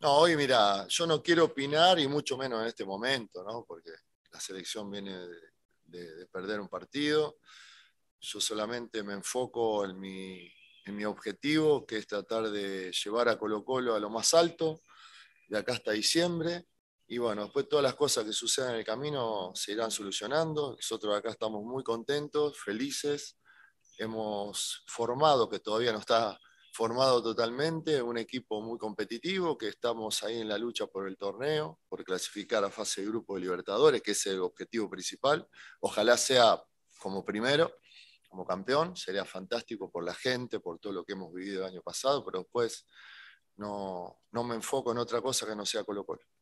No, hoy mira, yo no quiero opinar y mucho menos en este momento, Porque la selección viene de, perder un partido. Yo solamente me enfoco en mi, en mi objetivo, que es tratar de llevar a Colo Colo a lo más alto, de acá hasta diciembre. Y bueno, después todas las cosas que sucedan en el camino se irán solucionando. Nosotros acá estamos muy contentos, felices. Hemos formado, que todavía no está formado totalmente, un equipo muy competitivo que estamos ahí en la lucha por el torneo, por clasificar a fase de grupo de Libertadores, que es el objetivo principal. Ojalá sea como primero, como campeón, sería fantástico por la gente, por todo lo que hemos vivido el año pasado, pero después no, me enfoco en otra cosa que no sea Colo Colo.